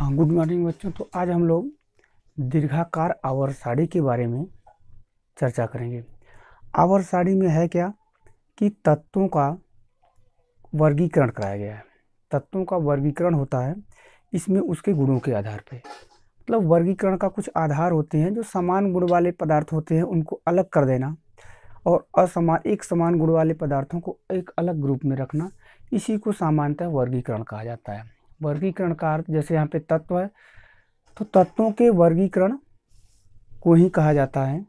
हाँ good morning बच्चों तो आज हम लोग दीर्घाकार आवर साड़ी के बारे में चर्चा करेंगे आवर साड़ी में है क्या कि तत्वों का वर्गीकरण कराया गया है तत्वों का वर्गीकरण होता है इसमें उसके गुणों के आधार पर मतलब वर्गीकरण का कुछ आधार होते हैं जो समान गुण वाले पदार्थ होते हैं उनको अलग कर देना और असमान एक समान गुण वाले पदार्थों को एक अलग ग्रुप में रखना इसी को सामान्यतः वर्गीकरण कहा जाता है वर्गीकरण का अर्थ जैसे यहाँ पे तत्व है तो तत्वों के वर्गीकरण को ही कहा जाता है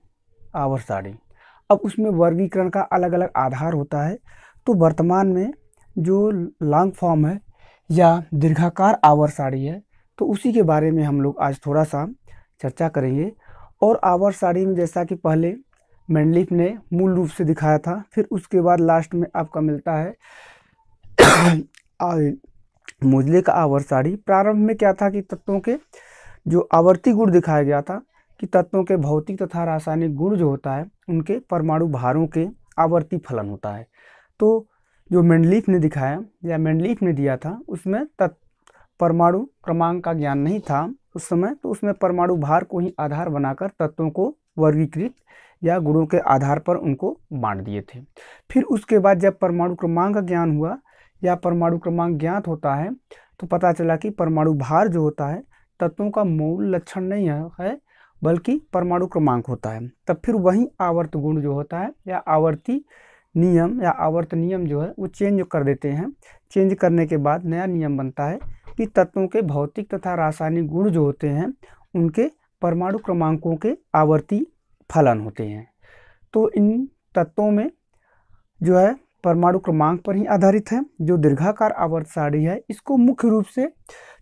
आवर साड़ी अब उसमें वर्गीकरण का अलग अलग आधार होता है तो वर्तमान में जो लॉन्ग फॉर्म है या दीर्घाकार आवर साड़ी है तो उसी के बारे में हम लोग आज थोड़ा सा चर्चा करेंगे और आवर साड़ी में जैसा कि पहले मैंडलिफ ने मूल रूप से दिखाया था फिर उसके बाद लास्ट में आपका मिलता है मुजले का आवर साड़ी प्रारंभ में क्या था कि तत्वों के जो आवर्ती गुण दिखाया गया था कि तत्वों के भौतिक तथा रासायनिक गुण जो होता है उनके परमाणु भारों के आवर्ती फलन होता है तो जो मेंडलीफ ने दिखाया या मेंडलीफ ने दिया था उसमें तत् परमाणु क्रमांक का ज्ञान नहीं था उस समय तो उसमें परमाणु भार को ही आधार बनाकर तत्वों को वर्गीकृत या गुणों के आधार पर उनको बांट दिए थे फिर उसके बाद जब परमाणु क्रमांक का ज्ञान हुआ या परमाणु क्रमांक ज्ञात होता है तो पता चला कि परमाणु भार जो होता है तत्वों का मूल लक्षण नहीं है बल्कि परमाणु क्रमांक होता है तब फिर वही आवर्त गुण जो होता है या आवर्ती नियम या आवर्त नियम जो है वो चेंज कर देते हैं चेंज करने के बाद नया नियम बनता है कि तत्वों के भौतिक तथा रासायनिक गुण जो होते हैं उनके परमाणु क्रमांकों के आवर्ती फलन होते हैं तो इन तत्वों में जो है परमाणु क्रमांक पर ही आधारित है जो दीर्घाकार आवर्त सारणी है इसको मुख्य रूप से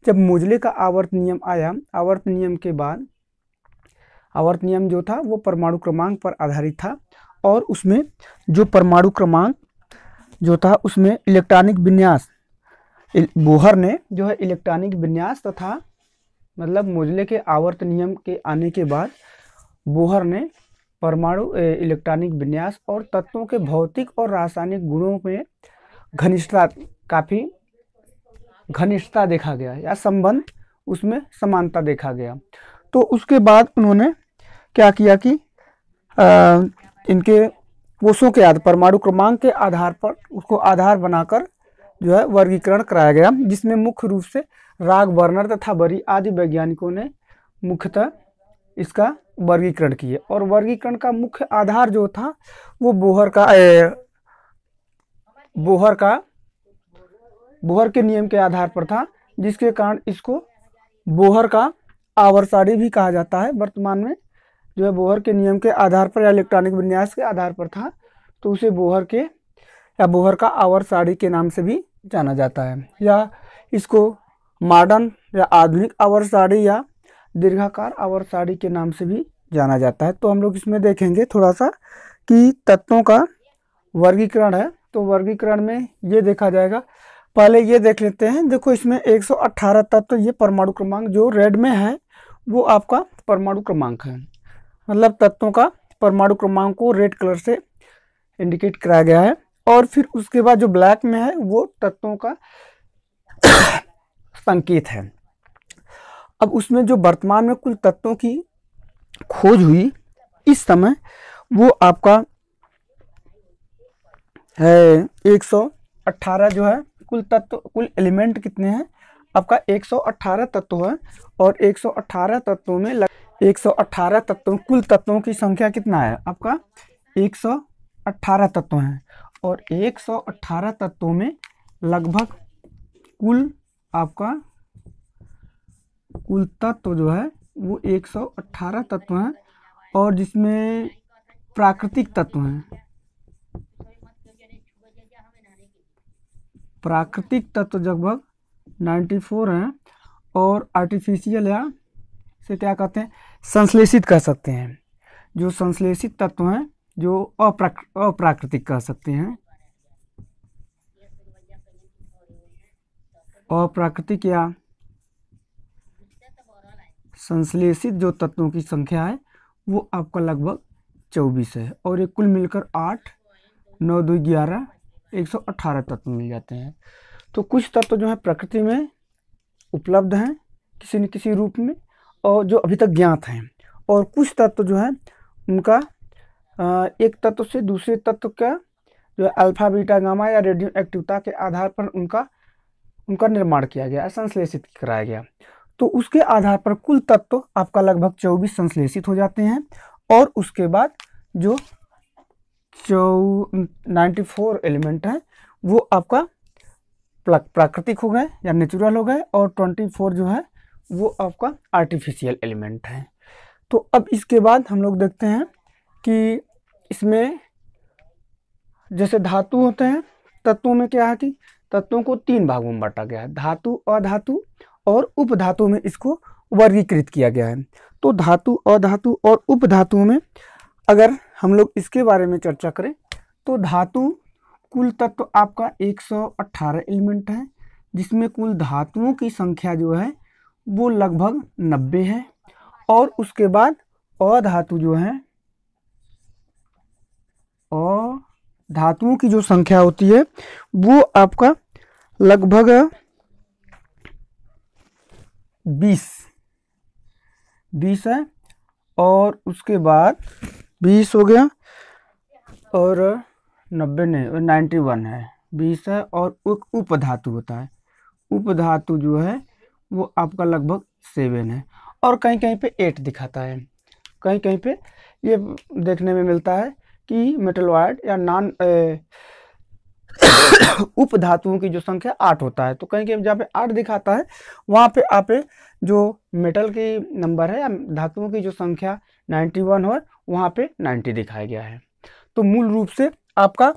जब मोजले का आवर्त नियम आया आवर्त नियम के बाद आवर्त नियम जो था वो परमाणु क्रमांक पर आधारित था और उसमें जो परमाणु क्रमांक जो था उसमें इलेक्ट्रॉनिक विन्यास बोहर ने जो है इलेक्ट्रॉनिक विन्यास तथा मतलब मोजले के आवर्त नियम के आने के बाद बोहर ने परमाणु इलेक्ट्रॉनिक विन्यास और तत्वों के भौतिक और रासायनिक गुणों में घनिष्ठता काफ़ी घनिष्ठता देखा गया या संबंध उसमें समानता देखा गया तो उसके बाद उन्होंने क्या किया कि आ, इनके कोषों के आधार परमाणु क्रमांक के आधार पर उसको आधार बनाकर जो है वर्गीकरण कराया गया जिसमें मुख्य रूप से राग वर्नर तथा बरी आदि वैज्ञानिकों ने मुख्यतः इसका वर्गीकरण किए और वर्गीकरण का मुख्य आधार जो था वो बोहर का ए, बोहर का बोहर के नियम के आधार पर था जिसके कारण इसको बोहर का आवर्सारी भी कहा जाता है वर्तमान में जो है बोहर के नियम के आधार पर या इलेक्ट्रॉनिक विन्यास के आधार पर था तो उसे बोहर के या बोहर का आवर साड़ी के नाम से भी जाना जाता है या इसको मॉडर्न या आधुनिक आवर साड़ी या दीर्घाकार आवर साड़ी के नाम से भी जाना जाता है तो हम लोग इसमें देखेंगे थोड़ा सा कि तत्वों का वर्गीकरण है तो वर्गीकरण में ये देखा जाएगा पहले ये देख लेते हैं देखो इसमें 118 तत्व ये परमाणु क्रमांक जो रेड में है वो आपका परमाणु क्रमांक है मतलब तत्वों का परमाणु क्रमांक को रेड कलर से इंडिकेट कराया गया है और फिर उसके बाद जो ब्लैक में है वो तत्वों का संकेत है अब उसमें जो वर्तमान में कुल तत्वों की खोज हुई इस समय वो आपका है एक सौ जो है कुल तत्व कुल एलिमेंट कितने हैं आपका 118 तत्व है और 118 तत्वों में लग 118 तत्वों कुल तत्वों की संख्या कितना है आपका 118 तत्व हैं और 118 तत्वों में लगभग कुल आपका कुल तत्व जो है वो 118 तत्व हैं और जिसमें प्राकृतिक तत्व हैं प्राकृतिक तत्व लगभग 94 हैं और आर्टिफिशियल या से क्या कहते हैं संश्लेषित कह सकते हैं जो संश्लेषित तत्व हैं जो अप्राक अप्राकृतिक कह सकते हैं अप्राकृतिक या संश्लेषित जो तत्वों की संख्या है वो आपका लगभग चौबीस है और ये कुल मिलकर आठ नौ दो ग्यारह एक सौ अट्ठारह तत्व मिल जाते हैं तो कुछ तत्व जो है प्रकृति में उपलब्ध हैं किसी न किसी रूप में और जो अभी तक ज्ञात हैं और कुछ तत्व जो है उनका एक तत्व से दूसरे तत्व का जो है अल्फा बीटा गामा या रेडियो एक्टिवता के आधार पर उनका उनका निर्माण किया गया संश्लेषित कराया गया तो उसके आधार पर कुल तत्व तो आपका लगभग चौबीस संश्लेषित हो जाते हैं और उसके बाद जो चौ नाइन्टी फोर एलिमेंट हैं वो आपका प्राकृतिक हो गए या नेचुरल हो गए और ट्वेंटी फोर जो है वो आपका आर्टिफिशियल एलिमेंट है तो अब इसके बाद हम लोग देखते हैं कि इसमें जैसे धातु होते हैं तत्वों में क्या है कि तत्वों को तीन भागों में बांटा गया है धातु अधातु और उपधातु में इसको वर्गीकृत किया गया है तो धातु अधातु और उपधातु में अगर हम लोग इसके बारे में चर्चा करें तो धातु कुल तत्व तो आपका 118 एलिमेंट है जिसमें कुल धातुओं की संख्या जो है वो लगभग 90 है और उसके बाद अधातु जो है और धातुओं की जो संख्या होती है वो आपका लगभग बीस बीस है और उसके बाद बीस हो गया और नब्बे नहीं नाइन्टी वन है बीस है और एक उपधातु होता है उपधातु जो है वो आपका लगभग सेवन है और कहीं कहीं पे एट दिखाता है कहीं कहीं पे ये देखने में मिलता है कि मेटलवाइड या नॉन उप धातुओं की जो संख्या आठ होता है तो कहेंगे जहाँ पे आठ दिखाता है वहाँ पे आप जो मेटल की नंबर है या धातुओं की जो संख्या 91 हो वहाँ पे 90 दिखाया गया है तो मूल रूप से आपका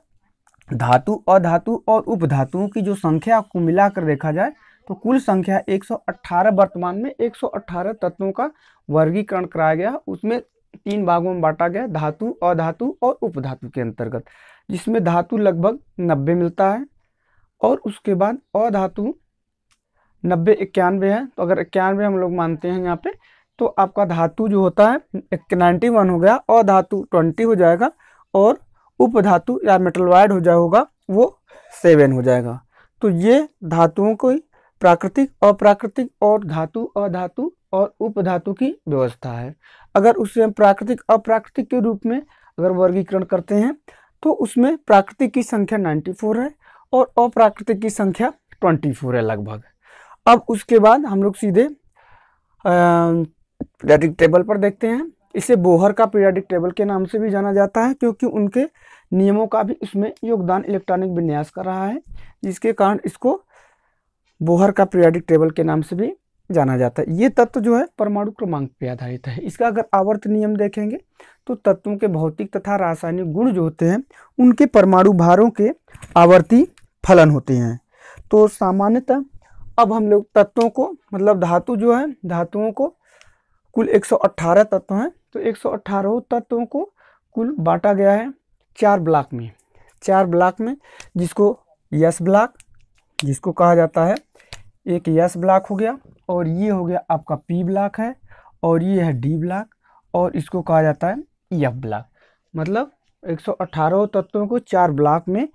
धातु अधातु और उप धातुओं की जो संख्या को मिलाकर देखा जाए तो कुल संख्या 118 वर्तमान में 118 तत्वों का वर्गीकरण कराया गया उसमें तीन भागों में बांटा गया धातु अधातु और उपधातु के अंतर्गत जिसमें धातु लगभग नब्बे मिलता है और उसके बाद अधातु नब्बे इक्यानवे है तो अगर इक्यानवे हम लोग मानते हैं यहाँ पे तो आपका धातु जो होता है नाइन्टी वन हो गया और धातु ट्वेंटी हो जाएगा और उपधातु या मेटलवाइड हो जाए होगा वो सेवन हो जाएगा तो ये धातुओं को प्राकृतिक अप्राकृतिक और धातु अधातु और उपधातु की व्यवस्था है अगर उसे हम प्राकृतिक अप्राकृतिक के रूप में अगर वर्गीकरण करते हैं तो उसमें प्राकृतिक की संख्या 94 है और अप्राकृतिक की संख्या 24 है लगभग अब उसके बाद हम लोग सीधे पीरियाडिक टेबल पर देखते हैं इसे बोहर का पीरियाडिक टेबल के नाम से भी जाना जाता है क्योंकि उनके नियमों का भी इसमें योगदान इलेक्ट्रॉनिक विन्यास कर रहा है जिसके कारण इसको बोहर का पीरियाडिक टेबल के नाम से भी जाना जाता है ये तत्व जो है परमाणु क्रमांक पर आधारित है इसका अगर आवर्त नियम देखेंगे तो तत्वों के भौतिक तथा रासायनिक गुण जो होते हैं उनके परमाणु भारों के आवर्ती फलन होते हैं तो सामान्यतः अब हम लोग तत्वों को मतलब धातु जो है धातुओं को कुल 118 तत्व हैं तो 118 तत्वों को कुल बांटा गया है चार ब्लॉक में चार ब्लॉक में जिसको यस ब्लॉक जिसको कहा जाता है एक यस ब्लॉक हो गया और ये हो गया आपका पी ब्लॉक है और ये है डी ब्लॉक और इसको कहा जाता है यफ ब्लॉक मतलब 118 तत्वों को चार ब्लॉक में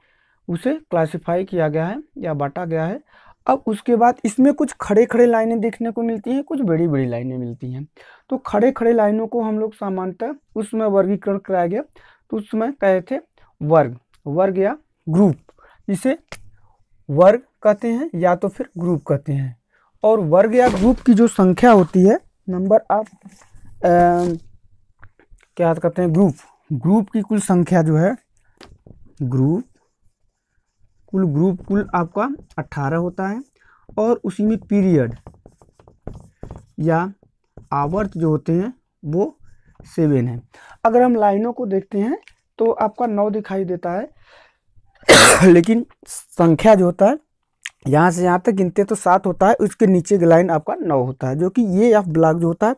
उसे क्लासिफाई किया गया है या बांटा गया है अब उसके बाद इसमें कुछ खड़े खड़े लाइनें देखने को मिलती हैं कुछ बड़ी बड़ी लाइनें मिलती हैं तो खड़े खड़े लाइनों को हम लोग सामान्यतः उसमें वर्गीकरण कराया गया तो उसमें कहे थे वर्ग वर्ग या ग्रुप इसे वर्ग कहते हैं या तो फिर ग्रुप कहते हैं और वर्ग या ग्रुप की जो संख्या होती है नंबर ऑफ um, क्या कहते हैं ग्रुप ग्रुप की कुल संख्या जो है ग्रुप कुल ग्रुप कुल आपका अट्ठारह होता है और उसी में पीरियड या आवर्त जो होते हैं वो सेवन है अगर हम लाइनों को देखते हैं तो आपका नौ दिखाई देता है लेकिन संख्या जो होता है यहाँ से यहाँ तक गिनते हैं तो सात होता है उसके नीचे लाइन आपका नौ होता है जो कि ये आप ब्लॉक जो होता है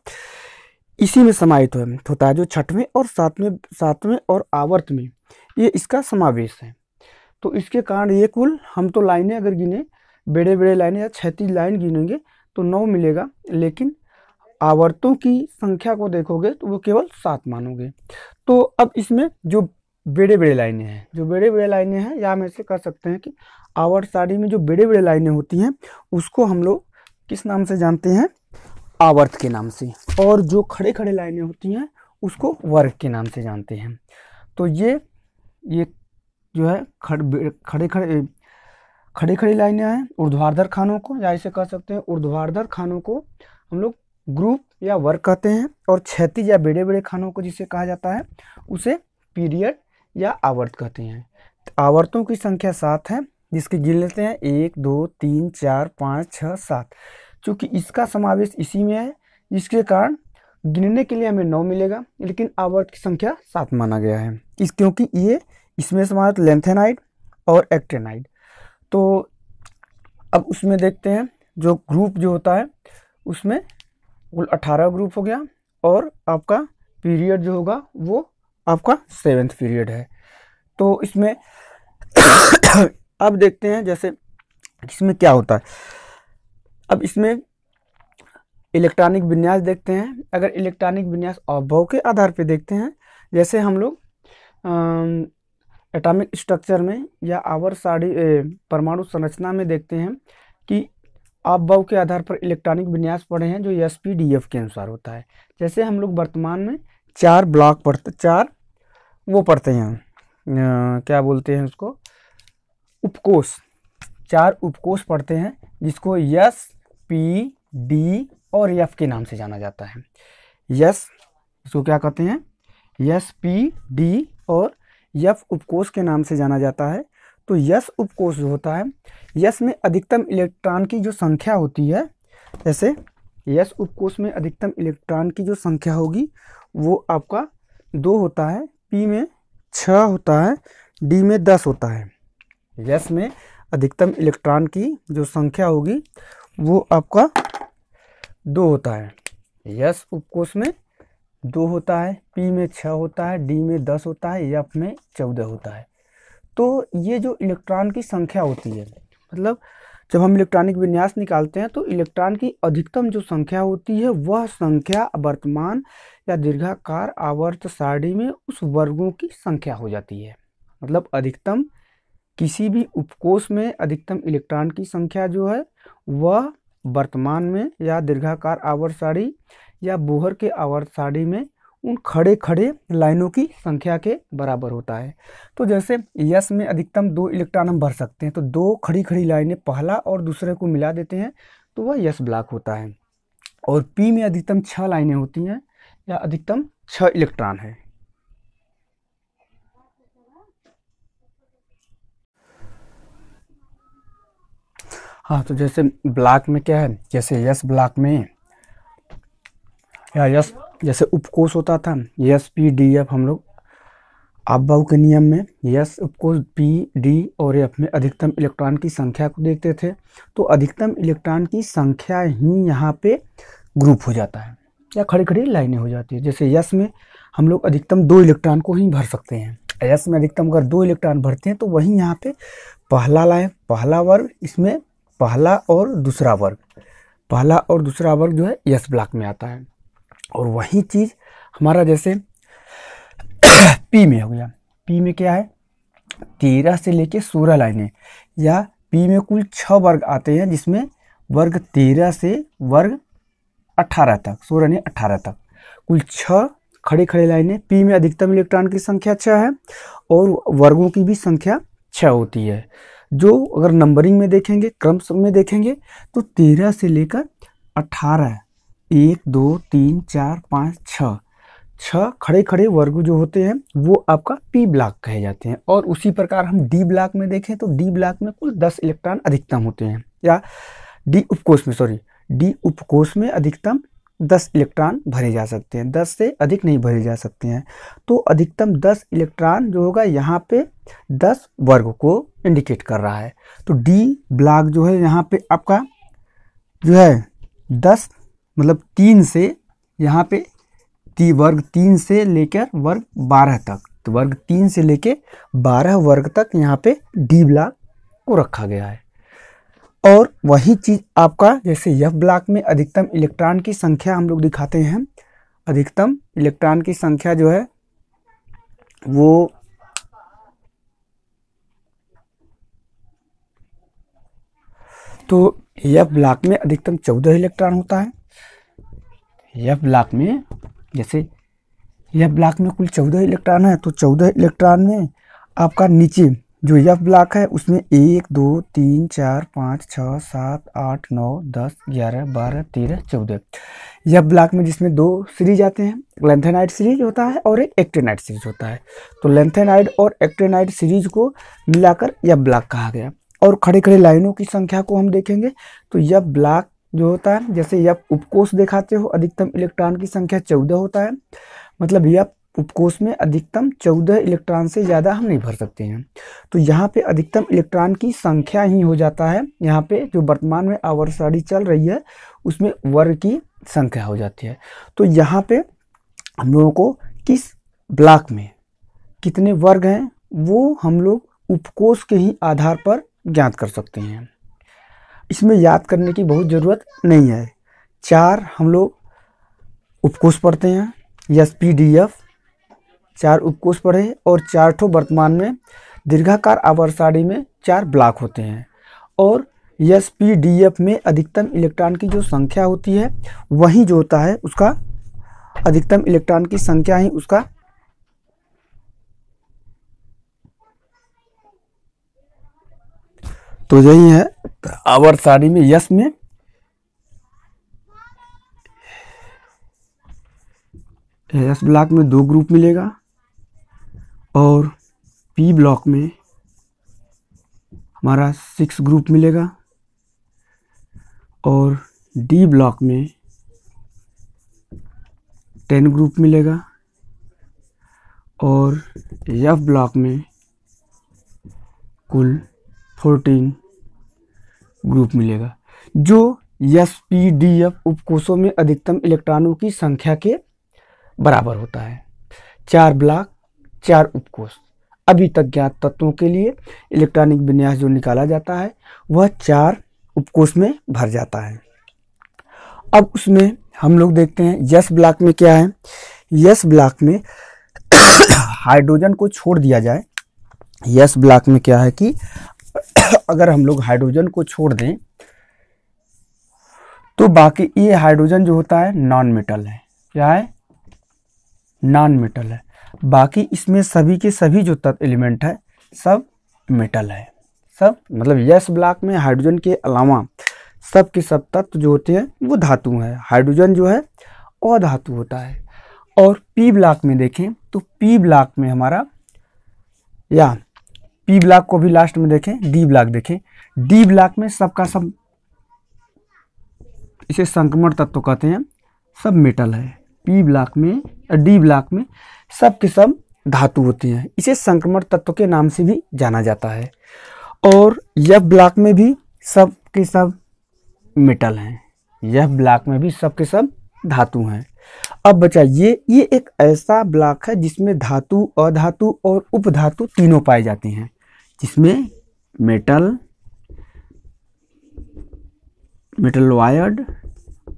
इसी में समाहित होता है जो छठवें और सातवें सातवें और आवर्त में ये इसका समावेश है तो इसके कारण ये कुल हम तो लाइनें अगर गिने बड़े बड़े लाइनें या छत्तीस लाइन गिनेंगे तो नौ मिलेगा लेकिन आवर्तों की संख्या को देखोगे तो वो केवल सात मानोगे तो अब इसमें जो बड़े बड़े लाइनें हैं जो बड़े बड़े लाइनें हैं या हम ऐसे कह सकते हैं कि आवर साड़ी में जो बड़े बड़े लाइनें होती हैं उसको हम लोग किस नाम से जानते हैं आवर्त के नाम से और जो खड़े खड़े लाइनें होती हैं उसको वर्ग के नाम से जानते हैं तो ये ये जो है खड़े खड़े खड़े खड़े खड़े लाइनें हैं ऊर्ध्वाधर खानों को या इसे कह सकते हैं ऊर्ध्वाधर खानों को हम लोग ग्रुप या वर्ग कहते हैं और क्षतिज या बड़े बड़े खानों को जिसे कहा जाता है उसे पीरियड या आवर्त कहते हैं तो आवर्तों की संख्या सात है जिसके गिन लेते हैं एक दो तीन चार पाँच छः सात चूँकि इसका समावेश इसी में है जिसके कारण गिनने के लिए हमें नौ मिलेगा लेकिन आवर्त की संख्या सात माना गया है इस क्योंकि ये इसमें समाज लेंथेनाइड और एक्टेनाइड तो अब उसमें देखते हैं जो ग्रुप जो होता है उसमें कुल अठारह ग्रुप हो गया और आपका पीरियड जो होगा वो आपका सेवेंथ पीरियड है तो इसमें अब देखते हैं जैसे इसमें क्या होता है अब इसमें इलेक्ट्रॉनिक विन्यास देखते हैं अगर इलेक्ट्रॉनिक विन्यास अभाव के आधार पर देखते हैं जैसे हम लोग एटॉमिक स्ट्रक्चर में या आवर साड़ी परमाणु संरचना में देखते हैं कि अभाव के आधार पर इलेक्ट्रॉनिक विन्यास पढ़े हैं जो एस पी डी एफ के अनुसार होता है जैसे हम लोग वर्तमान में चार ब्लॉक पढ़ते चार वो पढ़ते हैं क्या बोलते हैं उसको उपकोष चार उपकोष पढ़ते हैं जिसको यस पी डी और एफ के नाम से जाना जाता है यस इसको क्या कहते हैं यस पी डी और यफ उपकोष के नाम से जाना जाता है तो यस उपकोष जो होता है यस में अधिकतम इलेक्ट्रॉन की जो संख्या होती है जैसे यस उपकोष में अधिकतम इलेक्ट्रॉन की जो संख्या होगी वो आपका दो होता है पी में छः होता है डी में दस होता है यस में अधिकतम इलेक्ट्रॉन की जो संख्या होगी वो आपका दो होता है यस उपकोष में दो होता है पी में छः होता है डी में दस होता है एफ में चौदह होता है तो ये जो इलेक्ट्रॉन की संख्या होती है मतलब जब हम इलेक्ट्रॉनिक विन्यास निकालते हैं तो इलेक्ट्रॉन की अधिकतम जो संख्या होती है वह संख्या वर्तमान या दीर्घाकार आवर्त सारणी में उस वर्गों की संख्या हो जाती है मतलब अधिकतम किसी भी उपकोष में अधिकतम इलेक्ट्रॉन की संख्या जो है वह वर्तमान में या दीर्घाकार आवर्त साड़ी या बोहर के आवर्त साड़ी में उन खड़े खड़े लाइनों की संख्या के बराबर होता है तो जैसे यस में अधिकतम दो इलेक्ट्रॉन हम भर सकते हैं तो दो खड़ी खड़ी लाइनें पहला और दूसरे को मिला देते हैं तो वह यस ब्लॉक होता है और पी में अधिकतम छः लाइनें होती हैं या अधिकतम छः इलेक्ट्रॉन है हाँ तो जैसे ब्लॉक में क्या है जैसे यस ब्लॉक में या यस जैसे उपकोष होता था यस पी डी एफ हम लोग आबाऊ के नियम में यस उपकोष पी डी और एफ में अधिकतम इलेक्ट्रॉन की संख्या को देखते थे तो अधिकतम इलेक्ट्रॉन की संख्या ही यहाँ पे ग्रुप हो जाता है या खड़ी खड़ी लाइनें हो जाती है जैसे यस में हम लोग अधिकतम दो इलेक्ट्रॉन को ही भर सकते हैं यस में अधिकतम अगर दो इलेक्ट्रॉन भरते हैं तो वहीं यहाँ पर पहला लाइन पहला वर्ग इसमें पहला और दूसरा वर्ग पहला और दूसरा वर्ग जो है यस ब्लॉक में आता है और वही चीज़ हमारा जैसे पी में हो गया पी में क्या है तेरह से लेके सोलह लाइनें या पी में कुल छः वर्ग आते हैं जिसमें वर्ग तेरह से वर्ग अट्ठारह तक सोलह ने अट्ठारह तक कुल छः खड़े खड़े लाइनें पी में अधिकतम इलेक्ट्रॉन की संख्या छः है और वर्गों की भी संख्या छः होती है जो अगर नंबरिंग में देखेंगे क्रम में देखेंगे तो तेरह से लेकर अट्ठारह एक दो तीन चार पाँच छः छः खड़े खड़े वर्ग जो होते हैं वो आपका पी ब्लॉक कहे जाते हैं और उसी प्रकार हम डी ब्लॉक में देखें तो डी ब्लॉक में कुल दस इलेक्ट्रॉन अधिकतम होते हैं या डी उपकोष में सॉरी डी उपकोष में अधिकतम दस इलेक्ट्रॉन भरे जा सकते हैं दस से अधिक नहीं भरे जा सकते हैं तो अधिकतम दस इलेक्ट्रॉन जो होगा यहाँ पे दस वर्ग को इंडिकेट कर रहा है तो डी ब्लॉक जो है यहाँ पे आपका जो है दस मतलब तीन से यहाँ पे ती वर्ग तीन से लेकर वर्ग बारह तक तो वर्ग तीन से लेकर बारह वर्ग तक यहाँ पे डी ब्लॉक को रखा गया है और वही चीज़ आपका जैसे यफ ब्लॉक में अधिकतम इलेक्ट्रॉन की संख्या हम लोग दिखाते हैं अधिकतम इलेक्ट्रॉन की संख्या जो है वो तो यफ ब्लॉक में अधिकतम चौदह इलेक्ट्रॉन होता है यह ब्लॉक में जैसे यह ब्लॉक में कुल चौदह इलेक्ट्रॉन है तो चौदह इलेक्ट्रॉन में आपका नीचे जो यह ब्लॉक है उसमें एक दो तीन चार पाँच छः सात आठ नौ दस ग्यारह बारह तेरह चौदह यह ब्लॉक में जिसमें दो सीरीज आते हैं लेंथेनाइड सीरीज होता है और एक एक्टेनाइड सीरीज होता है तो लेंथेनाइड और एक्टेनाइड सीरीज को मिलाकर यह ब्लॉक कहा गया और खड़े खड़े लाइनों की संख्या को हम देखेंगे तो यह ब्लॉक जो होता है जैसे यह उपकोष दिखाते हो अधिकतम इलेक्ट्रॉन की संख्या चौदह होता है मतलब यह उपकोष में अधिकतम चौदह इलेक्ट्रॉन से ज़्यादा हम नहीं भर सकते हैं तो यहाँ पे अधिकतम इलेक्ट्रॉन की संख्या ही हो जाता है यहाँ पे जो वर्तमान में आवर साड़ी चल रही है उसमें वर्ग की संख्या हो जाती है तो यहाँ पे हम लोगों को किस ब्लॉक में कितने वर्ग हैं वो हम लोग उपकोष के ही आधार पर ज्ञात कर सकते हैं इसमें याद करने की बहुत ज़रूरत नहीं है चार हम लोग उपकोष पढ़ते हैं यस पी डी एफ चार उपकोष पढ़े और चार ठो वर्तमान में दीर्घाकार आवर में चार ब्लॉक होते हैं और यस पी डी एफ में अधिकतम इलेक्ट्रॉन की जो संख्या होती है वही जो होता है उसका अधिकतम इलेक्ट्रॉन की संख्या ही उसका तो यही है आवर साड़ी में यस में एस ब्लॉक में दो ग्रुप मिलेगा और पी ब्लॉक में हमारा सिक्स ग्रुप मिलेगा और डी ब्लॉक में टेन ग्रुप मिलेगा और एफ ब्लॉक में कुल फोर्टीन ग्रुप मिलेगा जो एस पी डी एफ उपकोषों में अधिकतम इलेक्ट्रॉनों की संख्या के बराबर होता है चार ब्लॉक चार उपकोष अभी तक ज्ञात तत्वों के लिए इलेक्ट्रॉनिक विन्यास जो निकाला जाता है वह चार उपकोष में भर जाता है अब उसमें हम लोग देखते हैं यस ब्लॉक में क्या है यस ब्लॉक में हाइड्रोजन को छोड़ दिया जाए यस ब्लॉक में क्या है कि अगर हम लोग हाइड्रोजन को छोड़ दें तो बाकी ये हाइड्रोजन जो होता है नॉन मेटल है क्या है नॉन मेटल है बाकी इसमें सभी के सभी जो तत्व एलिमेंट है सब मेटल है सब मतलब यस ब्लॉक में हाइड्रोजन के अलावा सब के सब तत्व जो होते हैं वो धातु है हाइड्रोजन जो है अधातु होता है और पी ब्लॉक में देखें तो पी ब्लॉक में हमारा या पी ब्लॉक को भी लास्ट में देखें डी ब्लॉक देखें डी ब्लॉक में सबका सब इसे संक्रमण तत्व कहते हैं सब मेटल है पी ब्लॉक में डी ब्लॉक में सब के सब धातु होते हैं इसे संक्रमण तत्व के नाम से भी जाना जाता है और यह ब्लॉक में भी सब के सब मेटल हैं यह ब्लॉक में भी सब के सब धातु हैं अब बचा ये ये एक ऐसा ब्लॉक है जिसमें धातु अधातु और उपधातु तीनों पाए जाते हैं जिसमें मेटल मेटल वायर्ड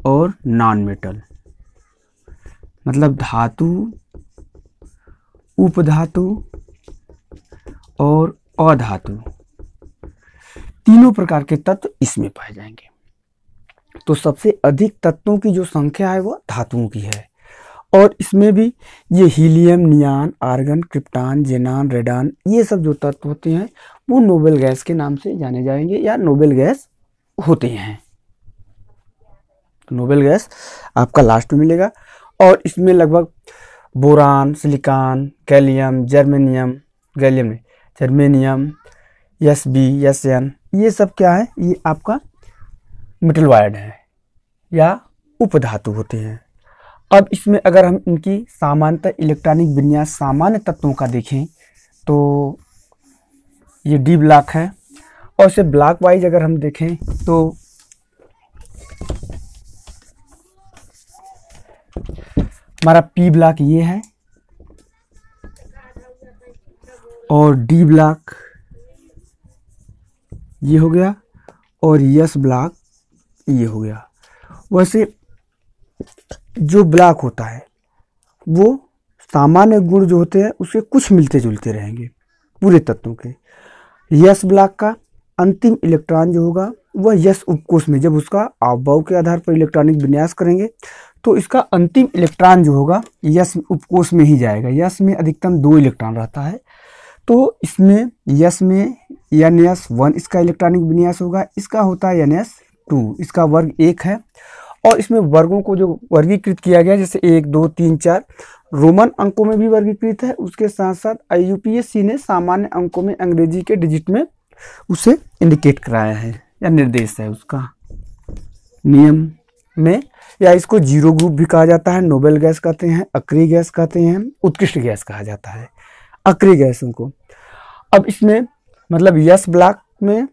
और नॉन मेटल मतलब धातु उपधातु और अधातु तीनों प्रकार के तत्व इसमें पाए जाएंगे तो सबसे अधिक तत्वों की जो संख्या है वह धातुओं की है और इसमें भी ये helium neon argon krypton xenon radon ये सब जो तत्व होते हैं वो नोबेल गैस के नाम से जाने जाएंगे या नोबेल गैस होते हैं तो नोबेल गैस आपका लास्ट में मिलेगा और इसमें लगभग boron silicon gallium germanium gallium नहीं germanium S B S N ये सब क्या है ये आपका मिटल है या उपधातु होते हैं अब इसमें अगर हम इनकी सामान्यतः इलेक्ट्रॉनिक विन्यास सामान्य तत्वों का देखें तो ये डी ब्लॉक है और इसे ब्लॉक वाइज अगर हम देखें तो हमारा पी ब्लॉक ये है और डी ब्लॉक ये हो गया और यस ब्लॉक ये हो गया वैसे जो ब्लॉक होता है वो सामान्य गुण जो होते हैं उसके कुछ मिलते जुलते रहेंगे पूरे तत्वों के यश ब्लॉक का अंतिम इलेक्ट्रॉन जो होगा वह यश उपकोष में जब उसका आवभाव के आधार पर इलेक्ट्रॉनिक विन्यास करेंगे तो इसका अंतिम इलेक्ट्रॉन जो होगा यश उपकोष में ही जाएगा यश में अधिकतम दो इलेक्ट्रॉन रहता है तो इसमें यश में एन एस वन इसका इलेक्ट्रॉनिक विन्यास होगा इसका होता है एन एस टू इसका वर्ग एक है और इसमें वर्गों को जो वर्गीकृत किया गया जैसे एक दो तीन चार रोमन अंकों में भी वर्गीकृत है उसके साथ साथ आई ने सामान्य अंकों में अंग्रेजी के डिजिट में उसे इंडिकेट कराया है या निर्देश है उसका नियम में या इसको जीरो ग्रुप भी कहा जाता है नोबेल गैस कहते हैं अक्री गैस कहते हैं उत्कृष्ट गैस कहा जाता है अक्रिय गैसों को अब इसमें मतलब यस ब्लॉक में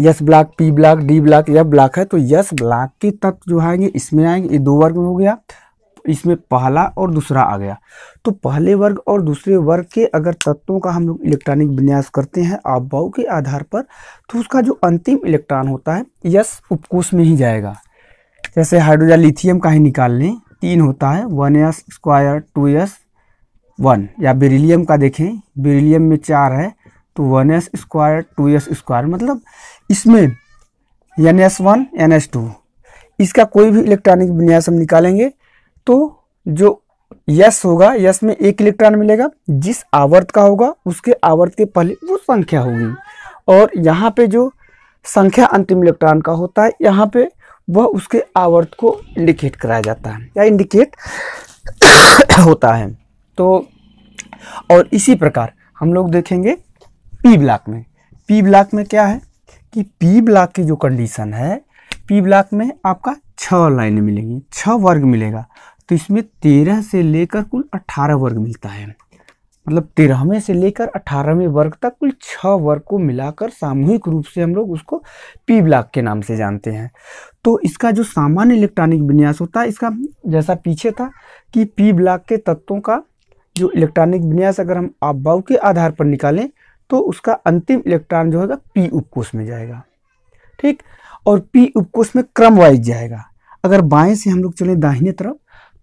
S block P block D block यह ब्लॉक है तो यस ब्लॉक के तत्व जो आएंगे इसमें आएंगे ये दो वर्ग में हो गया इसमें पहला और दूसरा आ गया तो पहले वर्ग और दूसरे वर्ग के अगर तत्वों का हम लोग इलेक्ट्रॉनिक विन्यास करते हैं आबाव के आधार पर तो उसका जो अंतिम इलेक्ट्रॉन होता है यस उपकोष में ही जाएगा जैसे हाइड्रोजन लिथियम का ही निकाल लें तीन होता है one s square two s one या बेरिलियम का देखें बेरिलियम में चार है तो one s square two s square मतलब इसमें n s one n s two इसका कोई भी इलेक्ट्रॉनिक विन्यास हम निकालेंगे तो जो यस होगा यस में एक इलेक्ट्रॉन मिलेगा जिस आवर्त का होगा उसके आवर्त के पहले वो संख्या होगी और यहाँ पे जो संख्या अंतिम इलेक्ट्रॉन का होता है यहाँ पे वह उसके आवर्त को इंडिकेट कराया जाता है या इंडिकेट होता है तो और इसी प्रकार हम लोग देखेंगे पी ब्लॉक में पी ब्लॉक में क्या है कि पी ब्लॉक की जो कंडीशन है पी ब्लॉक में आपका छः लाइन मिलेंगी छः वर्ग मिलेगा तो इसमें तेरह से लेकर कुल अठारह वर्ग मिलता है मतलब तेरहवें से लेकर अठारहवें वर्ग तक कुल छः वर्ग को मिलाकर सामूहिक रूप से हम लोग उसको पी ब्लॉक के नाम से जानते हैं तो इसका जो सामान्य इलेक्ट्रॉनिक विन्यास होता है इसका जैसा पीछे था कि पी ब्लॉक के तत्वों का जो इलेक्ट्रॉनिक विन्यास अगर हम आप के आधार पर निकालें तो उसका अंतिम इलेक्ट्रॉन जो होगा पी उपकोष में जाएगा ठीक और पी उपकोष में क्रम वाइज जाएगा अगर बाएं से हम लोग चलें दाहिने तरफ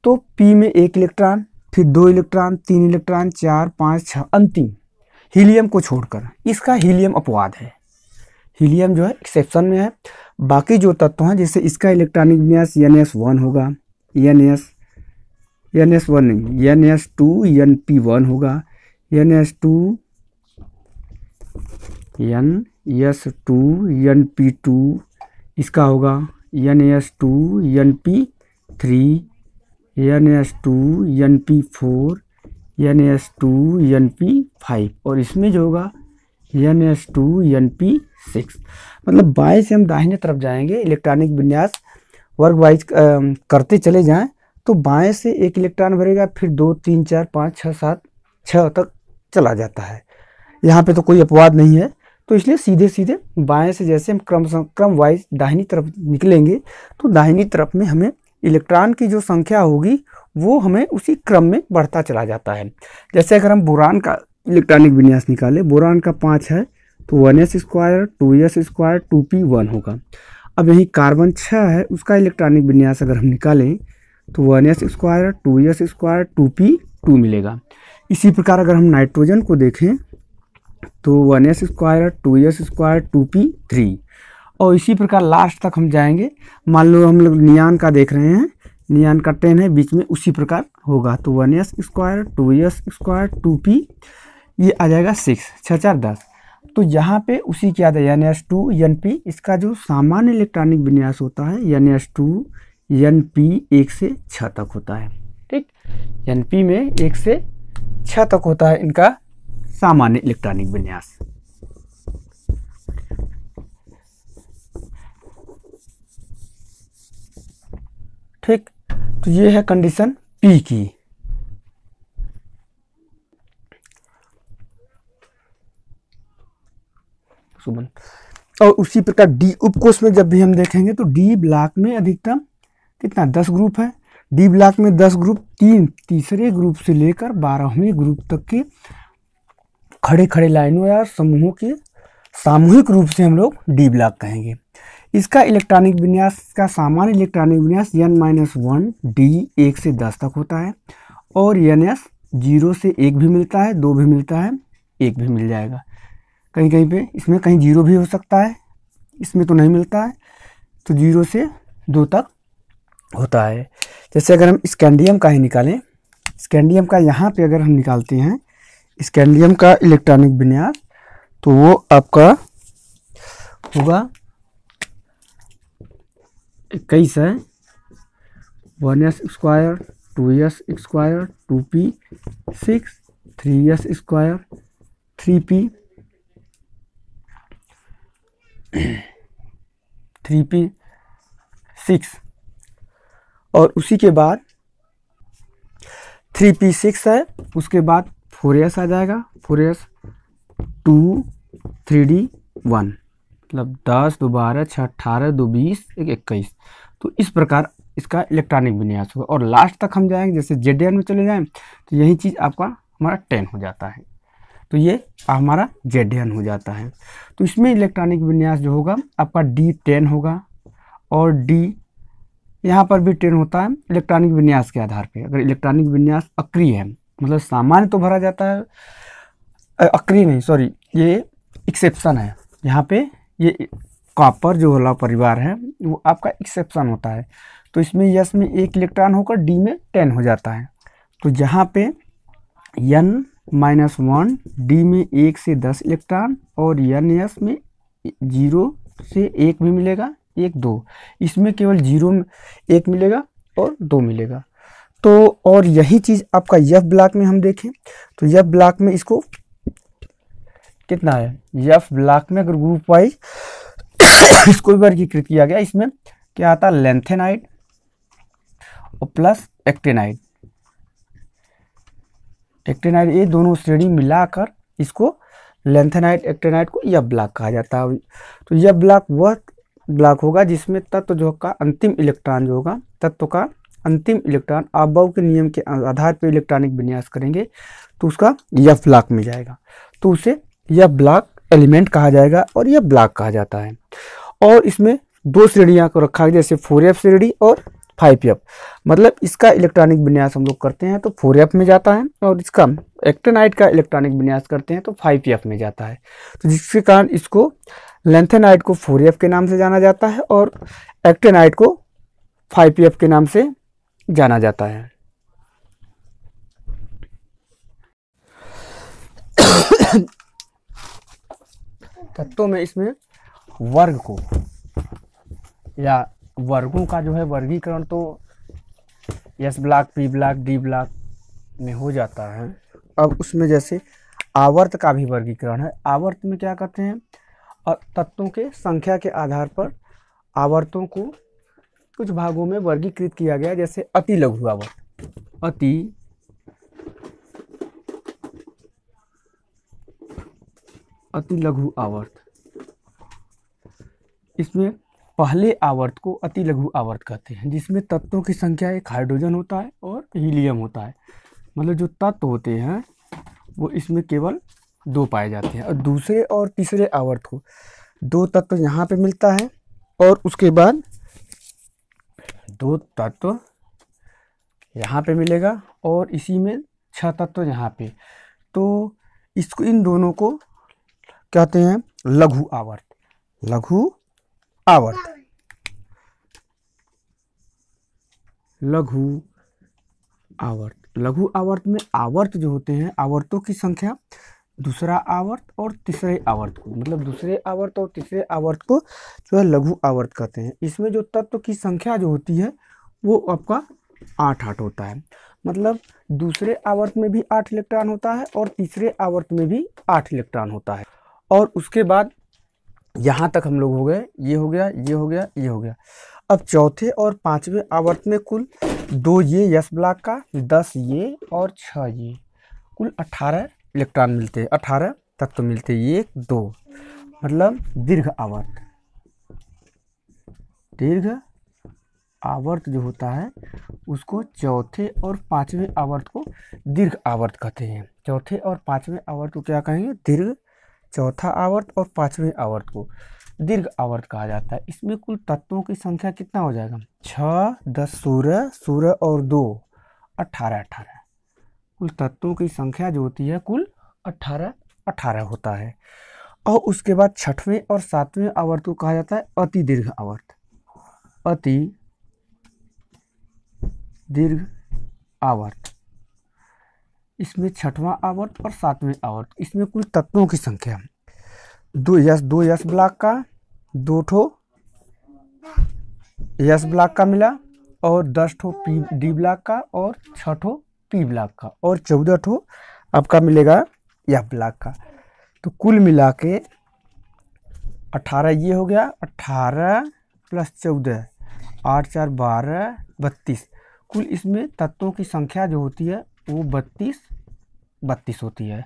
तो पी में एक इलेक्ट्रॉन फिर दो इलेक्ट्रॉन तीन इलेक्ट्रॉन चार पाँच छः अंतिम हीलियम को छोड़कर इसका हीलियम अपवाद है हीलियम जो है एक्सेप्शन में है बाकी जो तत्व हैं जैसे इसका इलेक्ट्रॉनिक न्यास एन एस वन होगा n s n s one नहीं n s two n p one होगा n s two n s two n p two इसका होगा n s two n p three n s two n p four n s two n p five और इसमें जो होगा n s two n p six मतलब बाएं से हम दाहिने तरफ जाएंगे इलेक्ट्रॉनिक विन्यास वर्ग वाइज करते चले जाएं तो बाएं से एक इलेक्ट्रॉन भरेगा फिर दो तीन चार पाँच छः सात छः तक चला जाता है यहाँ पे तो कोई अपवाद नहीं है तो इसलिए सीधे सीधे बाएं से जैसे हम क्रम क्रम वाइज दाहिनी तरफ निकलेंगे तो दाहिनी तरफ में हमें इलेक्ट्रॉन की जो संख्या होगी वो हमें उसी क्रम में बढ़ता चला जाता है जैसे अगर हम बोरान का इलेक्ट्रॉनिक विन्यास निकालें बोरान का पाँच है तो one s square two s square two p one होगा अब यहीं कार्बन छः है उसका इलेक्ट्रॉनिक विन्यास अगर हम निकालें तो one s square two s square two p two मिलेगा इसी प्रकार अगर हम नाइट्रोजन को देखें तो one s square two s square two p three और इसी प्रकार लास्ट तक हम जाएंगे मान लो हम लोग नियान का देख रहे हैं नियान का टेन है बीच में उसी प्रकार होगा तो one s square two s square two p ये आ जाएगा सिक्स छः चार दस तो यहाँ पे उसी क्या आता है n s two n p इसका जो सामान्य इलेक्ट्रॉनिक विन्यास होता है n s two n p एक से छः तक होता है ठीक एन पी में एक से छः तक होता है इनका सामान्य इलेक्ट्रॉनिक विन्यास ठीक तो ये है कंडीशन पी की सुमन और उसी प्रकार डी उपकोष में जब भी हम देखेंगे तो डी ब्लॉक में अधिकतम कितना दस ग्रुप है डी ब्लॉक में दस ग्रुप तीन तीसरे ग्रुप से लेकर बारहवें ग्रुप तक के खड़े खड़े लाइनों या समूहों के सामूहिक रूप से हम लोग डी ब्लॉक कहेंगे इसका इलेक्ट्रॉनिक विन्यास का सामान्य इलेक्ट्रॉनिक विन्यास एन माइनस वन डी एक से दस तक होता है और एन एस जीरो से एक भी मिलता है दो भी मिलता है एक भी मिल जाएगा कहीं कहीं पे इसमें कहीं जीरो भी हो सकता है इसमें तो नहीं मिलता है तो जीरो से दो तक होता है जैसे अगर हम स्कैंडियम का ही निकालें स्कैंडियम का यहाँ पे अगर हम निकालते हैं स्कैंडियम का इलेक्ट्रॉनिक विन्यास तो वो आपका होगा इक्कीस है one s square two s square two p six three s square three p three p six और उसी के बाद थ्री पी सिक्स है उसके बाद फोर एस आ जाएगा four s two three d one मतलब दस दो बारह छः अट्ठारह दो बीस एक इक्कीस तो इस प्रकार इसका इलेक्ट्रॉनिक विन्यास होगा और लास्ट तक हम जाएंगे जैसे जेड में चले जाएँ तो यही चीज़ आपका हमारा टेन हो जाता है तो ये हमारा जेड हो जाता है तो इसमें इलेक्ट्रॉनिक विन्यास जो होगा आपका डी टेन होगा और डी यहाँ पर भी टेन होता है इलेक्ट्रॉनिक विन्यास के आधार पर अगर इलेक्ट्रॉनिक विन्यास अक्रिय है मतलब सामान्य तो भरा जाता है अक्री नहीं सॉरी ये एक्सेप्शन है यहाँ पे ये कॉपर जो होला परिवार है वो आपका एक्सेप्शन होता है तो इसमें यस में एक इलेक्ट्रॉन होकर डी में टेन हो जाता है तो जहाँ पे यन माइनस वन डी में एक से दस इलेक्ट्रॉन और यन यस में जीरो से एक भी मिलेगा एक दो इसमें केवल जीरो में एक मिलेगा और दो मिलेगा तो और यही चीज़ आपका यफ ब्लॉक में हम देखें तो यफ ब्लॉक में इसको कितना है यफ ब्लॉक में अगर ग्रुप वाइज इसको भी वर्गीकृत किया गया इसमें क्या आता लेंथेनाइड और प्लस एक्टेनाइड एक्टेनाइड ये दोनों श्रेणी मिलाकर इसको लेंथेनाइट एक्टेनाइट को यफ ब्लॉक कहा जाता है तो यफ ब्लॉक वह ब्लॉक होगा जिसमें तत्व जो का अंतिम इलेक्ट्रॉन जो होगा तत्व का अंतिम इलेक्ट्रॉन आबाव के नियम के आधार पर इलेक्ट्रॉनिक विन्यास करेंगे तो उसका यह ब्लॉक मिल जाएगा तो उसे यह ब्लॉक एलिमेंट कहा जाएगा और यह ब्लॉक कहा जाता है और इसमें दो श्रेणियाँ को रखा गया जैसे फोर एफ श्रेणी और फाइव एफ मतलब इसका इलेक्ट्रॉनिक विन्यास हम लोग करते हैं तो फोर एफ में जाता है और इसका एक्टेनाइट का इलेक्ट्रॉनिक विन्यास करते हैं तो फाइव एफ में जाता है तो जिसके कारण इसको लेंथेनाइट को फोर एफ के नाम से जाना जाता है और एक्टेनाइट को फाइव एफ के नाम से जाना जाता है तत्वों में इसमें वर्ग को या वर्गों का जो है वर्गीकरण तो S block P block D block में हो जाता है अब उसमें जैसे आवर्त का भी वर्गीकरण है आवर्त में क्या कहते हैं और तत्वों के संख्या के आधार पर आवर्तों को कुछ भागों में वर्गीकृत किया गया जैसे अति आवर्त अति अति लघु आवर्त इसमें पहले आवर्त को अति लघु आवर्त कहते हैं जिसमें तत्वों की संख्या एक हाइड्रोजन होता है और हीलियम होता है मतलब जो तत्व होते हैं वो इसमें केवल दो पाए जाते हैं और दूसरे और तीसरे आवर्त को दो तत्व यहाँ पे मिलता है और उसके बाद दो तत्व यहाँ पे मिलेगा और इसी में छह तत्व यहाँ पे तो इसको इन दोनों को कहते हैं लघु आवर्त लघु आवर्त लघु आवर्त लघु आवर्त में आवर्त जो होते हैं आवर्तों की संख्या दूसरा आवर्त और तीसरे आवर्त को मतलब दूसरे आवर्त और तीसरे आवर्त को जो है लघु आवर्त कहते हैं इसमें जो तत्व की संख्या जो होती है वो आपका आठ आठ होता है मतलब दूसरे आवर्त में भी आठ इलेक्ट्रॉन होता है और तीसरे आवर्त में भी आठ इलेक्ट्रॉन होता है और उसके बाद यहाँ तक हम लोग हो गए ये हो गया ये हो गया ये हो गया अब चौथे और पाँचवें आवर्त में कुल दो ये यस ब्लॉक का दस ये और छः ये कुल अट्ठारह इलेक्ट्रॉन मिलते हैं अठारह तत्व तो मिलते हैं एक दो मतलब दीर्घ आवर्त दीर्घ आवर्त जो होता है उसको चौथे और पांचवें आवर्त को दीर्घ आवर्त कहते हैं चौथे और पांचवें आवर्त को क्या कहेंगे दीर्घ चौथा आवर्त और पांचवें आवर्त को दीर्घ आवर्त कहा जाता है इसमें कुल तत्वों की संख्या कितना हो जाएगा छः दस सोलह सोलह और दो अठारह अठारह कुल तत्वों की संख्या जो होती है कुल अट्ठारह अठारह होता है और उसके बाद छठवें और सातवें आवर्त को कहा जाता है अति दीर्घ आवर्त अति दीर्घ आवर्त इसमें छठवां आवर्त और सातवें आवर्त इसमें कुल तत्वों की संख्या दो यश दो यश ब्लॉक का दो ठो यश ब्लॉक का मिला और दस ठो पी डी ब्लॉक का और छठो पी ब्लॉक का और चौदह ठो आपका मिलेगा या ब्लॉक का तो कुल मिला के अठारह ये हो गया अठारह प्लस चौदह आठ चार बारह बत्तीस कुल इसमें तत्वों की संख्या जो होती है वो बत्तीस बत्तीस होती है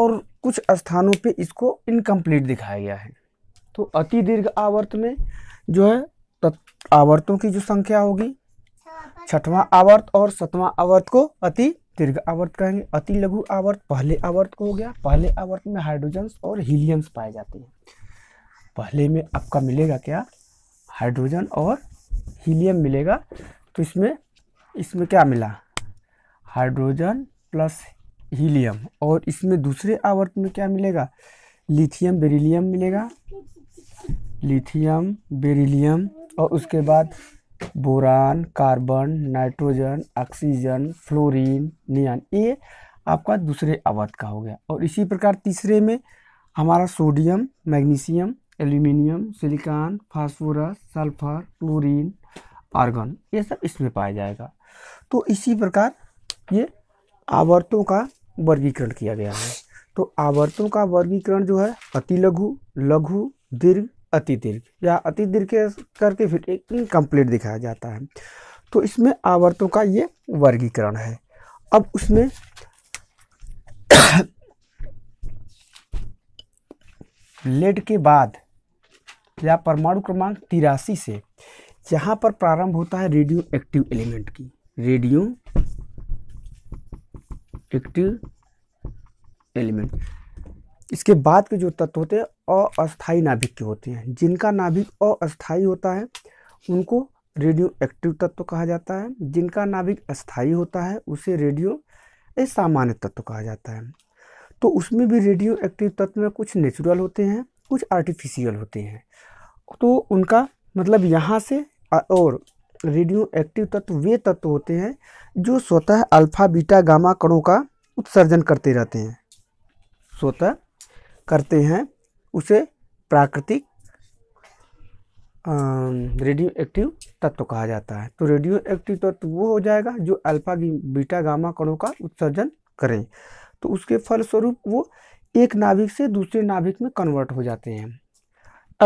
और कुछ स्थानों पे इसको इनकम्प्लीट दिखाया गया है तो अति दीर्घ आवर्त में जो है आवर्तों की जो संख्या होगी छठवां आवर्त और सतवां आवर्त को अति दीर्घ आवर्त कहेंगे अति लघु आवर्त पहले आवर्त को हो गया पहले आवर्त में हाइड्रोजन्स और हीलियम्स पाए जाते हैं पहले में आपका मिलेगा क्या हाइड्रोजन और हीलियम मिलेगा तो इसमें इसमें क्या मिला हाइड्रोजन प्लस हीलियम और इसमें दूसरे आवर्त में क्या मिलेगा लिथियम बेरिलियम मिलेगा लिथियम बेरिलियम और उसके बाद boron carbon nitrogen oxygen fluorine neon ये आपका दूसरे अवध का हो गया और इसी प्रकार तीसरे में हमारा sodium magnesium aluminium silicon phosphorus sulphur chlorine argon ये सब इसमें पाया जाएगा तो इसी प्रकार ये आवर्तों का वर्गीकरण किया गया है तो आवर्तों का वर्गीकरण जो है अति लघु लघु दीर्घ अति दीर्घ या अति दीर्घ करके फिर एक इनकम्प्लीट दिखाया जाता है तो इसमें आवर्तों का ये वर्गीकरण है अब उसमें लेड के बाद या परमाणु क्रमांक तिरासी से यहाँ पर प्रारंभ होता है रेडियो एक्टिव एलिमेंट की रेडियो एक्टिव एलिमेंट इसके बाद के जो तत्व होते हैं अस्थायी नाभिक के होते हैं जिनका नाभिक अस्थायी होता है उनको रेडियो एक्टिव तत्व कहा जाता है जिनका नाभिक अस्थायी होता है उसे रेडियो सामान्य तत्व कहा जाता है तो उसमें भी रेडियो एक्टिव तत्व में कुछ नेचुरल होते हैं कुछ आर्टिफिशियल होते हैं तो उनका मतलब यहाँ से और रेडियो एक्टिव तत्व वे तत्व होते हैं जो स्वतः अल्फा बीटा गामा कणों का उत्सर्जन करते रहते हैं स्वतः करते हैं उसे प्राकृतिक रेडियो एक्टिव तत्व कहा जाता है तो रेडियो एक्टिव तत्व वो हो जाएगा जो अल्फा बीटा गामा कणों का उत्सर्जन करें तो उसके फलस्वरूप वो एक नाभिक से दूसरे नाभिक में कन्वर्ट हो जाते हैं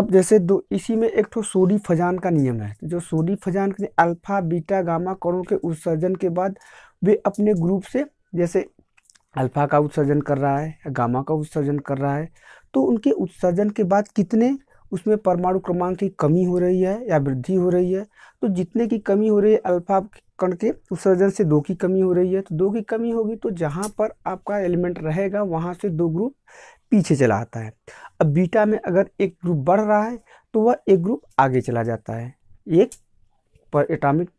अब जैसे दो इसी में एक तो सोडी फजान का नियम है जो सोडी फजान के अल्फा बीटा गामा कणों के उत्सर्जन के बाद वे अपने ग्रुप से जैसे अल्फा का उत्सर्जन कर रहा है गामा का उत्सर्जन कर रहा है तो उनके उत्सर्जन के बाद कितने उसमें परमाणु क्रमांक की कमी हो रही है या वृद्धि हो रही है तो जितने की कमी हो रही है अल्फा कण के उत्सर्जन से दो की कमी हो रही है तो दो की कमी होगी तो जहाँ पर आपका एलिमेंट रहेगा वहाँ से दो ग्रुप पीछे चला आता है अब बीटा में अगर एक ग्रुप बढ़ रहा है तो वह एक ग्रुप आगे चला जाता है एक पर एटॉमिक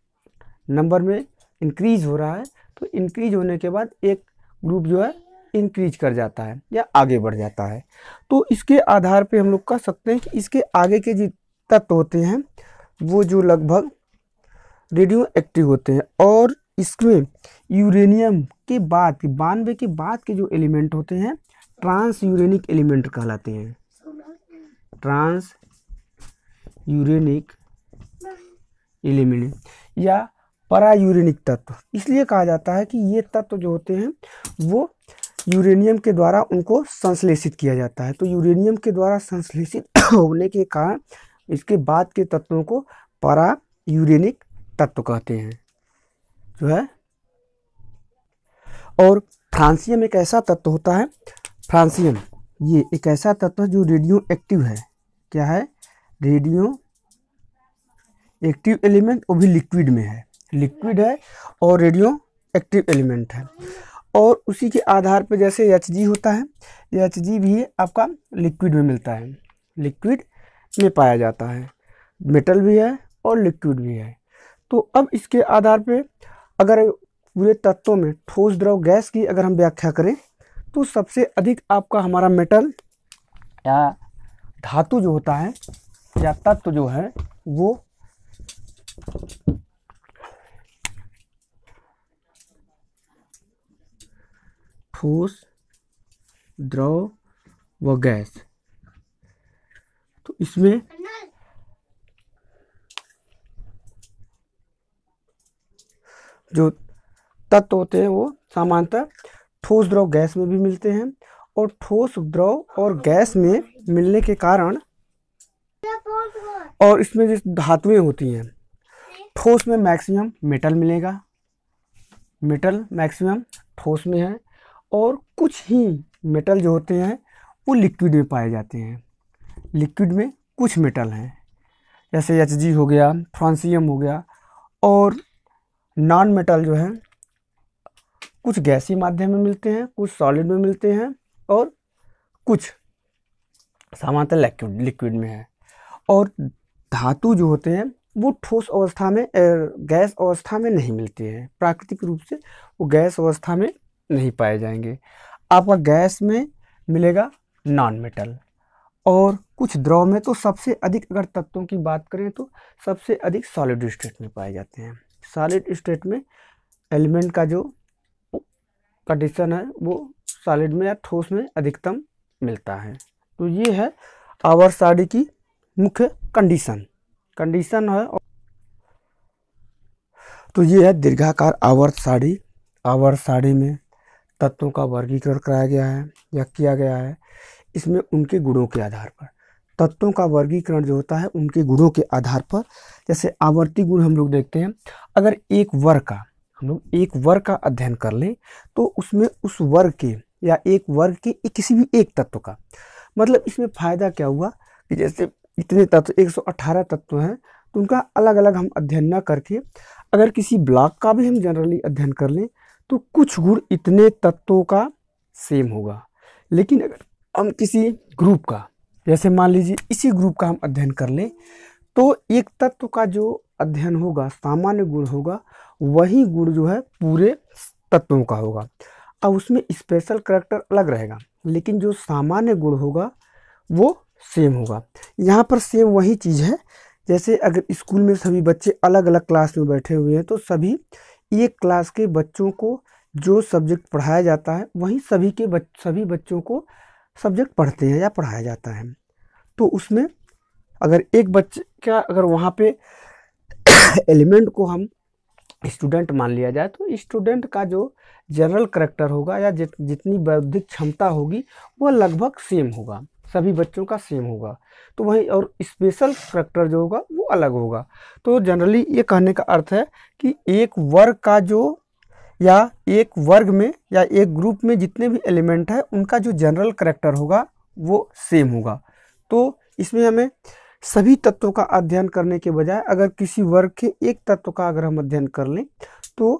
नंबर में इंक्रीज हो रहा है तो इंक्रीज होने के बाद एक ग्रुप जो है इंक्रीज कर जाता है या आगे बढ़ जाता है तो इसके आधार पे हम लोग कह सकते हैं कि इसके आगे के जो तत्व होते हैं वो जो लगभग रेडियो एक्टिव होते हैं और इसमें यूरेनियम के बाद बानवे के बाद के जो एलिमेंट होते हैं ट्रांस यूरेनिक एलिमेंट कहलाते हैं ट्रांस यूरेनिक एलिमेंट या परायूरेनिक तत्व इसलिए कहा जाता है कि ये तत्व जो होते हैं वो यूरेनियम के द्वारा उनको संश्लेषित किया जाता है तो यूरेनियम के द्वारा संश्लेषित होने के कारण इसके बाद के तत्वों को परा यूरेनिक तत्व कहते हैं जो है और फ्रांसियम एक ऐसा तत्व होता है फ्रांसियम ये एक ऐसा तत्व जो रेडियो एक्टिव है क्या है रेडियो एक्टिव एलिमेंट वो भी लिक्विड में है लिक्विड है और रेडियो एक्टिव एलिमेंट है और उसी के आधार पर जैसे एच होता है एच भी आपका लिक्विड में मिलता है लिक्विड में पाया जाता है मेटल भी है और लिक्विड भी है तो अब इसके आधार पे अगर पूरे तत्वों में ठोस द्रव गैस की अगर हम व्याख्या करें तो सबसे अधिक आपका हमारा मेटल या धातु जो होता है या तत्व जो है वो ठोस द्रव व गैस तो इसमें जो तत्व होते हैं वो सामान्यतः ठोस द्रव गैस में भी मिलते हैं और ठोस द्रव और गैस में मिलने के कारण और इसमें जो धातुएं होती हैं ठोस में मैक्सिमम मेटल मिलेगा मेटल मैक्सिमम ठोस में है और कुछ ही मेटल जो होते हैं वो लिक्विड में पाए जाते हैं लिक्विड में कुछ मेटल हैं जैसे एच हो गया फ्रांसियम हो गया और नॉन मेटल जो है कुछ गैसी माध्यम में मिलते हैं कुछ सॉलिड में मिलते हैं और कुछ सामान्यतः लिक्विड लिक्विड में है और धातु जो होते हैं वो ठोस अवस्था में गैस अवस्था में नहीं मिलते हैं प्राकृतिक रूप से वो गैस अवस्था में नहीं पाए जाएंगे आपका गैस में मिलेगा नॉन मेटल और कुछ द्रव में तो सबसे अधिक अगर तत्वों की बात करें तो सबसे अधिक सॉलिड स्टेट में पाए जाते हैं सॉलिड स्टेट में एलिमेंट का जो कंडीशन है वो सॉलिड में या ठोस में अधिकतम मिलता है तो ये है आवर साड़ी की मुख्य कंडीशन कंडीशन है तो ये है दीर्घाकार आवर्त साड़ी आवर्त साड़ी में तत्वों का वर्गीकरण कराया गया है या किया गया है इसमें उनके गुणों के आधार पर तत्वों का वर्गीकरण जो होता है उनके गुणों के आधार पर जैसे आवर्ती गुण हम लोग देखते हैं अगर एक वर्ग का हम लोग एक वर्ग का अध्ययन कर लें तो उसमें उस वर्ग के या एक वर्ग के एक किसी भी एक तत्व का मतलब इसमें फ़ायदा क्या हुआ कि जैसे इतने तत्व 118 तत्व हैं तो उनका अलग अलग हम अध्ययन न करके अगर किसी ब्लॉक का भी हम जनरली अध्ययन कर लें तो कुछ गुण इतने तत्वों का सेम होगा लेकिन अगर हम किसी ग्रुप का जैसे मान लीजिए इसी ग्रुप का हम अध्ययन कर लें तो एक तत्व का जो अध्ययन होगा सामान्य गुण होगा वही गुण जो है पूरे तत्वों का होगा अब उसमें स्पेशल करेक्टर अलग रहेगा लेकिन जो सामान्य गुण होगा वो सेम होगा यहाँ पर सेम वही चीज़ है जैसे अगर स्कूल में सभी बच्चे अलग अलग क्लास में बैठे हुए हैं तो सभी एक क्लास के बच्चों को जो सब्जेक्ट पढ़ाया जाता है वहीं सभी के बच, सभी बच्चों को सब्जेक्ट पढ़ते हैं या पढ़ाया जाता है तो उसमें अगर एक बच्चे का अगर वहाँ पे एलिमेंट को हम स्टूडेंट मान लिया जाए तो स्टूडेंट का जो जनरल करेक्टर होगा या जित, जितनी बौद्धिक क्षमता होगी वह लगभग सेम होगा सभी बच्चों का सेम होगा तो वही और स्पेशल करेक्टर जो होगा वो अलग होगा तो जनरली ये कहने का अर्थ है कि एक वर्ग का जो या एक वर्ग में या एक ग्रुप में जितने भी एलिमेंट है उनका जो जनरल करेक्टर होगा वो सेम होगा तो इसमें हमें सभी तत्वों का अध्ययन करने के बजाय अगर किसी वर्ग के एक तत्व का अगर हम अध्ययन कर लें तो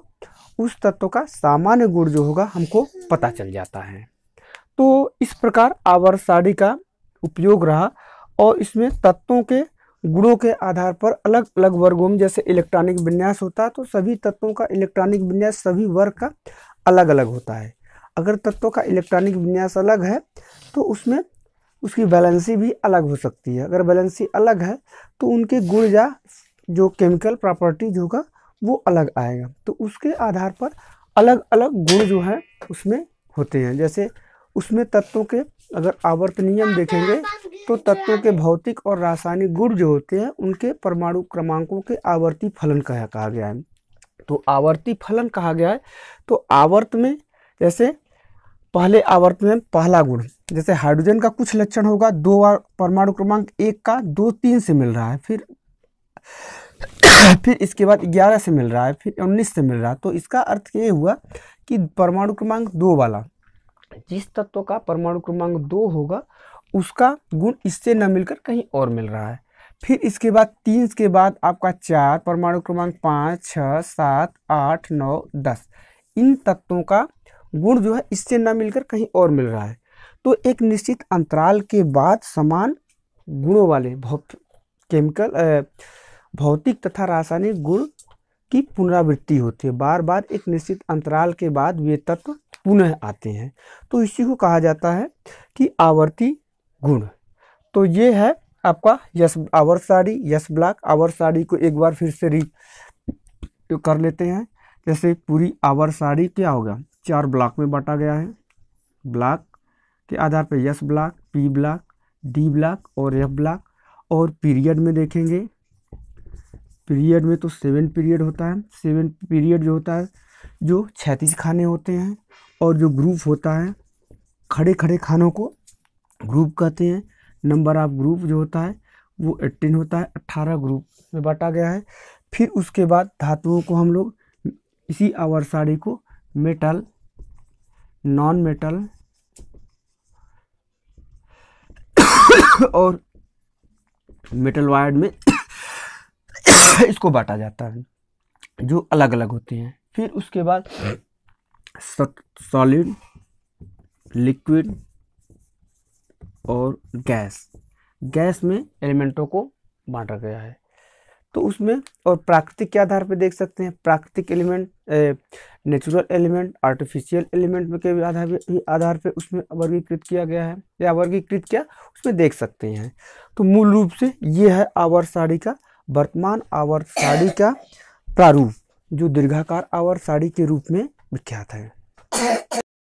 उस तत्व का सामान्य गुण जो होगा हमको पता चल जाता है तो इस प्रकार आवर साड़ी का उपयोग रहा और इसमें तत्वों के गुणों के आधार पर अलग अलग वर्गों में जैसे इलेक्ट्रॉनिक विन्यास होता है तो सभी तत्वों का इलेक्ट्रॉनिक विन्यास सभी वर्ग का अलग अलग होता है अगर तत्वों का इलेक्ट्रॉनिक विन्यास अलग है तो उसमें उसकी बैलेंसी भी अलग हो सकती है अगर बैलेंसी अलग है तो उनके गुण या जो केमिकल प्रॉपर्टीज होगा वो अलग आएगा तो उसके आधार पर अलग अलग गुण जो है उसमें होते हैं जैसे उसमें तत्वों के अगर आवर्त नियम देखेंगे तो तत्वों के भौतिक और रासायनिक गुण जो होते हैं उनके परमाणु क्रमांकों के आवर्ती फलन कहा कहा गया है तो आवर्ती फलन कहा गया है तो आवर्त में जैसे पहले आवर्त में पहला गुण जैसे हाइड्रोजन का कुछ लक्षण होगा दो परमाणु क्रमांक एक का दो तीन से मिल रहा है फिर फिर इसके बाद ग्यारह से मिल रहा है फिर उन्नीस से मिल रहा है तो इसका अर्थ ये हुआ कि परमाणु क्रमांक दो वाला जिस तत्व का परमाणु क्रमांक दो होगा उसका गुण इससे न मिलकर कहीं और मिल रहा है फिर इसके बाद तीन के बाद आपका चार परमाणु क्रमांक पाँच छः सात आठ नौ दस इन तत्वों का गुण जो है इससे न मिलकर कहीं और मिल रहा है तो एक निश्चित अंतराल के बाद समान गुणों वाले भौत केमिकल भौतिक तथा रासायनिक गुण की पुनरावृत्ति होती है बार बार एक निश्चित अंतराल के बाद वे तत्व पुनः आते हैं तो इसी को कहा जाता है कि आवर्ती गुण तो ये है आपका यश आवर साड़ी यस ब्लॉक आवर साड़ी को एक बार फिर से री कर लेते हैं जैसे पूरी आवर साड़ी क्या होगा चार ब्लॉक में बांटा गया है ब्लॉक के आधार पर S block P block D block और एफ ब्लॉक और पीरियड में देखेंगे पीरियड में तो सेवन पीरियड होता है सेवन पीरियड जो होता है जो छैतीस खाने होते हैं और जो ग्रुप होता है खड़े खड़े खानों को ग्रुप कहते हैं नंबर ऑफ ग्रुप जो होता है वो एट्टीन होता है अट्ठारह ग्रुप में बांटा गया है फिर उसके बाद धातुओं को हम लोग इसी आवर साड़ी को मेटल नॉन मेटल और मेटल वायर्ड में इसको बांटा जाता है जो अलग अलग होते हैं फिर उसके बाद सॉलिड लिक्विड और गैस गैस में एलिमेंटों को बांटा गया है तो उसमें और प्राकृतिक के आधार पर देख सकते हैं प्राकृतिक element natural element artificial element के आधार आधार पर उसमें वर्गीकृत किया गया है या वर्गीकृत किया उसमें देख सकते हैं तो मूल रूप से ये है आवर्त साड़ी का वर्तमान आवर्त साड़ी का प्रारूप जो दीर्घाकार आवर्त साड़ी के रूप में विख्यात है